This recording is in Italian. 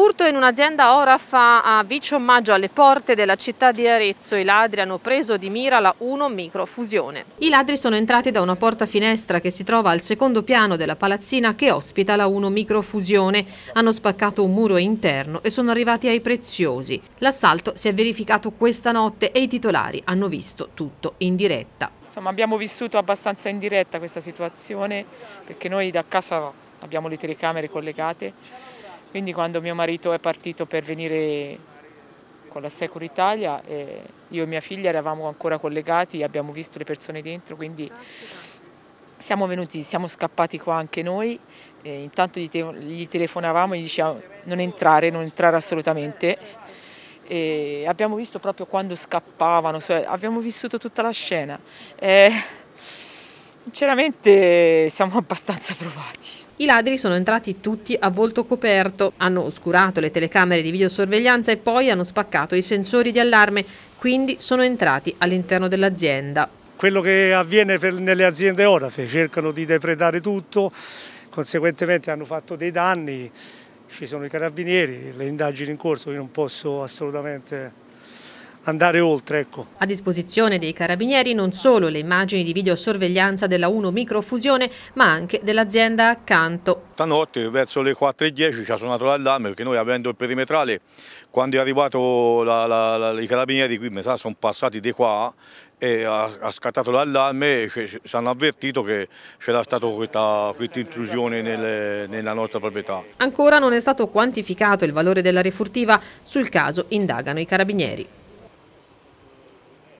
furto in un'azienda Orafa a Vicio Omaggio alle porte della città di Arezzo. I ladri hanno preso di mira la 1 microfusione. I ladri sono entrati da una porta finestra che si trova al secondo piano della palazzina che ospita la 1 microfusione. Hanno spaccato un muro interno e sono arrivati ai preziosi. L'assalto si è verificato questa notte e i titolari hanno visto tutto in diretta. Insomma, abbiamo vissuto abbastanza in diretta questa situazione perché noi da casa abbiamo le telecamere collegate quindi quando mio marito è partito per venire con la Secur Italia, eh, io e mia figlia eravamo ancora collegati, abbiamo visto le persone dentro, quindi siamo venuti, siamo scappati qua anche noi, eh, intanto gli, te gli, telefonavamo e gli dicevamo non entrare, non entrare assolutamente. E abbiamo visto proprio quando scappavano, cioè, abbiamo vissuto tutta la scena. Eh, Sinceramente siamo abbastanza provati. I ladri sono entrati tutti a volto coperto, hanno oscurato le telecamere di videosorveglianza e poi hanno spaccato i sensori di allarme, quindi sono entrati all'interno dell'azienda. Quello che avviene nelle aziende orafe, cercano di depredare tutto, conseguentemente hanno fatto dei danni, ci sono i carabinieri, le indagini in corso, io non posso assolutamente andare oltre. Ecco. A disposizione dei carabinieri non solo le immagini di videosorveglianza della 1 microfusione ma anche dell'azienda accanto. Stanotte verso le 4.10 ci ha suonato l'allarme perché noi avendo il perimetrale quando è arrivato la, la, la, i carabinieri qui mi sa sono passati di qua e ha, ha scattato l'allarme e ci hanno avvertito che c'era stata questa, questa intrusione nelle, nella nostra proprietà. Ancora non è stato quantificato il valore della refurtiva, sul caso indagano i carabinieri.